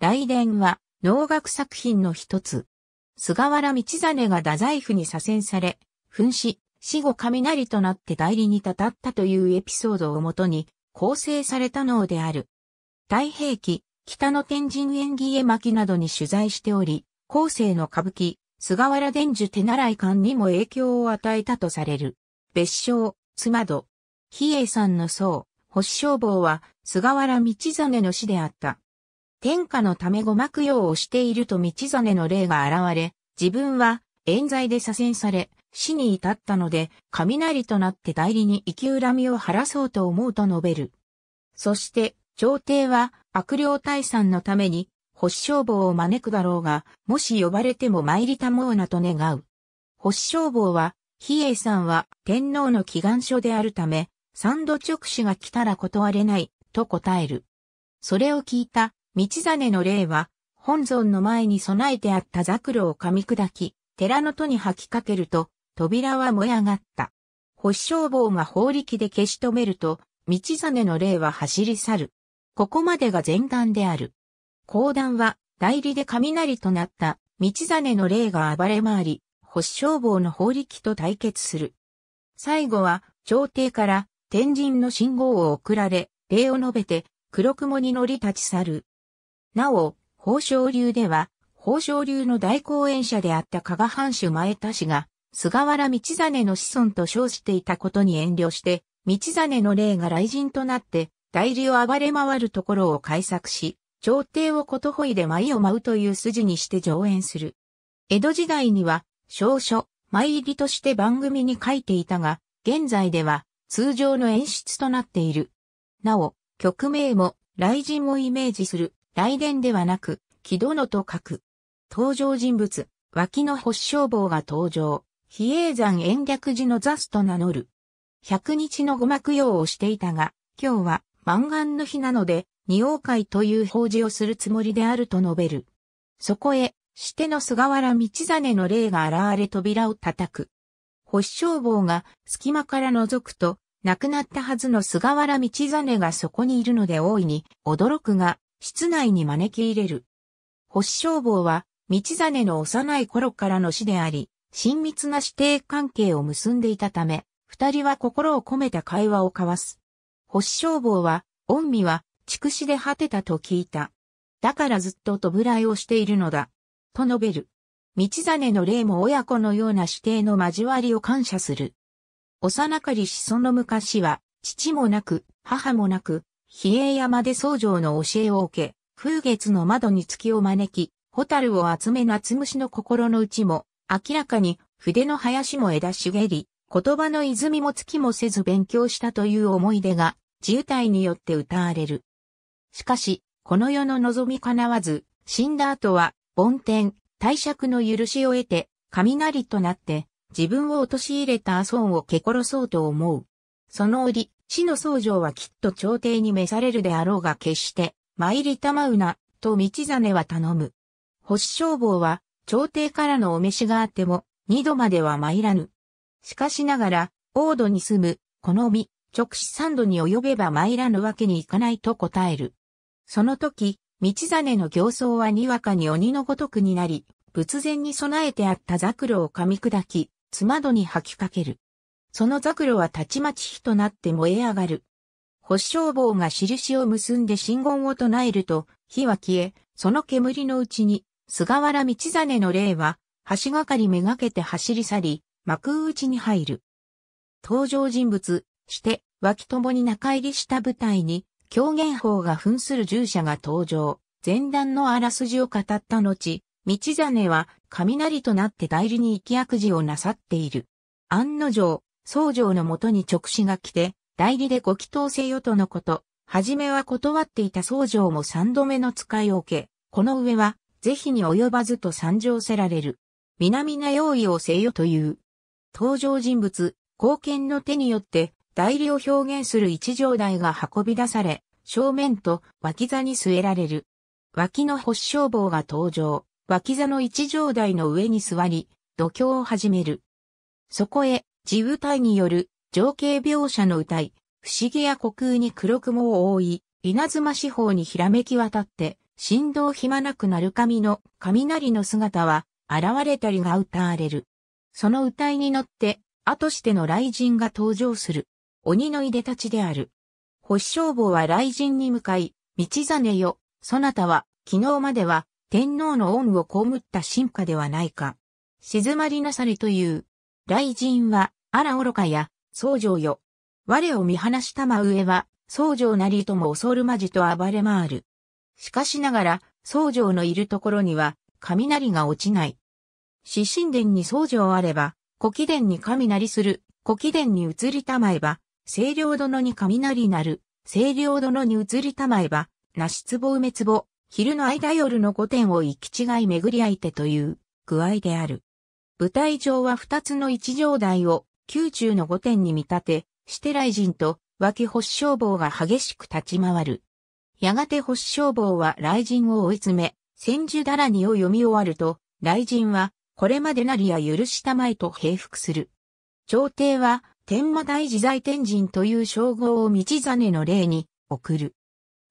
大殿は能楽作品の一つ。菅原道真が太宰府に左遷され、噴死、死後雷となって代理に立たったというエピソードをもとに構成されたのである。太平記、北の天神縁起絵巻などに取材しており、後世の歌舞伎、菅原伝授手習い館にも影響を与えたとされる。別称、妻戸。比叡んの僧、星消防は菅原道真の死であった。天下のためごま供養をしていると道真の霊が現れ、自分は冤罪で左遷され、死に至ったので、雷となって代理に生き恨みを晴らそうと思うと述べる。そして、朝廷は悪霊退散のために、星消防を招くだろうが、もし呼ばれても参りたもうなと願う。星消防は、比叡んは天皇の祈願書であるため、三度直視が来たら断れない、と答える。それを聞いた道真の霊は、本尊の前に備えてあったザクロを噛み砕き、寺の戸に吐きかけると、扉は燃え上がった。星消防が法力で消し止めると、道真の霊は走り去る。ここまでが前段である。後段は、代理で雷となった道真の霊が暴れ回り、星消防の法力と対決する。最後は、朝廷から天神の信号を送られ、礼を述べて、黒雲に乗り立ち去る。なお、宝生流では、宝生流の大講演者であった加賀藩主前田氏が、菅原道真の子孫と称していたことに遠慮して、道真の霊が雷神となって、代理を暴れ回るところを改作し、朝廷をことほいで舞を舞うという筋にして上演する。江戸時代には、少書、舞入りとして番組に書いていたが、現在では通常の演出となっている。なお、曲名も雷神をイメージする雷電ではなく、木殿と書く。登場人物、脇の発祥坊が登場。比叡山延暦寺のザスと名乗る。百日の護幕用をしていたが、今日は満願の日なので、二王会という法事をするつもりであると述べる。そこへ、しての菅原道真の霊が現れ扉を叩く。星消防が隙間から覗くと、亡くなったはずの菅原道真がそこにいるので大いに驚くが、室内に招き入れる。星消防は、道真の幼い頃からの死であり、親密な師弟関係を結んでいたため、二人は心を込めた会話を交わす。星消防は、恩美は、畜死で果てたと聞いた。だからずっと弔いをしているのだ。と述べる。道真の霊も親子のような師弟の交わりを感謝する。幼かりしその昔は、父もなく、母もなく、比叡山で僧正の教えを受け、風月の窓に月を招き、蛍を集め夏虫の心の内も、明らかに筆の林も枝茂り、言葉の泉も月もせず勉強したという思い出が、自由体によって歌われる。しかし、この世の望み叶わず、死んだ後は、梵天、帝釈の許しを得て、雷となって、自分を陥れた阿蘇を蹴殺そうと思う。その折、死の僧正はきっと朝廷に召されるであろうが決して、参りたまうな、と道真は頼む。星消防は、朝廷からのお召しがあっても、二度までは参らぬ。しかしながら、王土に住む、この身、直視三度に及べば参らぬわけにいかないと答える。その時、道真の行走はにわかに鬼のごとくになり、仏前に備えてあったザクロを噛み砕き、妻戸に吐きかける。そのザクロはたちまち火となって燃え上がる。星消棒が印を結んで信言を唱えると、火は消え、その煙のうちに、菅原道真の霊は、橋がかりめがけて走り去り、幕内に入る。登場人物、して、脇ともに中入りした舞台に、狂言法が扮する従者が登場。前段のあらすじを語った後、道真は雷となって代理に行き悪事をなさっている。案の定、僧正のもとに直視が来て、代理でご祈祷せよとのこと。はじめは断っていた僧正も三度目の使いを受け、この上は、是非に及ばずと参上せられる。南な用意をせよという。登場人物、貢献の手によって、代理を表現する一条台が運び出され、正面と脇座に据えられる。脇の発症棒が登場、脇座の一条台の上に座り、度胸を始める。そこへ、自舞台による情景描写の歌い、不思議や虚空に黒雲を覆い、稲妻四方にひらめき渡って、振動暇なくなる神の雷の姿は、現れたりが歌われる。その歌いに乗って、後しての雷神が登場する。鬼のいでたちである。星消防は雷神に向かい、道真よ、そなたは、昨日までは、天皇の恩をこむった進化ではないか。静まりなされという。雷神は、あら愚かや、僧正よ。我を見放したま上は、僧正なりとも恐るまじと暴れ回る。しかしながら、僧正のいるところには、雷が落ちない。死神殿に僧正あれば、古貴殿に雷する、古貴殿に移りたまえば、清涼殿に雷なる、清涼殿に移りたまえば、なしつぼ梅つぼ、昼の間夜の御殿を行き違い巡り相手という具合である。舞台上は二つの一条台を宮中の御殿に見立て、して雷神と脇星消防が激しく立ち回る。やがて星消防は雷神を追い詰め、千住だらにを読み終わると、雷神は、これまでなりや許したまえと平服する。朝廷は、天馬大自在天神という称号を道真の霊に送る。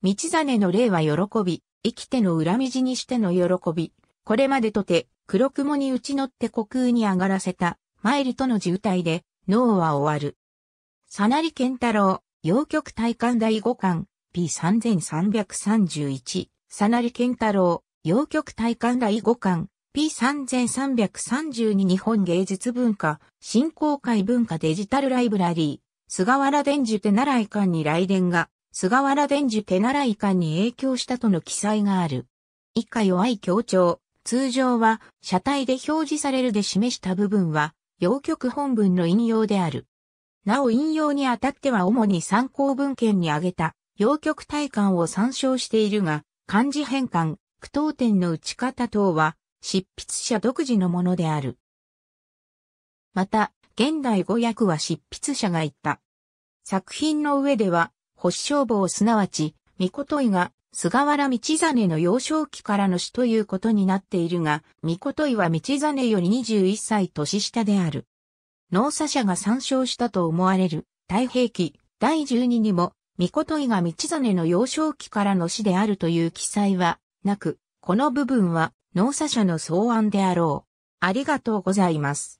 道真の霊は喜び、生きての恨み地にしての喜び、これまでとて黒雲に打ち乗って虚空に上がらせた、マイルとの渋滞で、脳は終わる。さなり健太郎、洋曲体感第5巻、P3331、さなり健太郎、洋曲体感第5巻、P3332 日本芸術文化、振興会文化デジタルライブラリー、菅原伝授手習い館に来電が、菅原伝授手習い館に影響したとの記載がある。以下弱い強調、通常は、車体で表示されるで示した部分は、要曲本文の引用である。なお引用にあたっては主に参考文献に挙げた、要曲体感を参照しているが、漢字変換、句読点の打ち方等は、執筆者独自のものである。また、現代語訳は執筆者が言った。作品の上では、星消防すなわち、御事いが、菅原道真の幼少期からの死ということになっているが、御ことは道真より21歳年下である。農作者が参照したと思われる、太平記第12にも、御ことが道真の幼少期からの死であるという記載は、なく、この部分は農作者の草案であろう。ありがとうございます。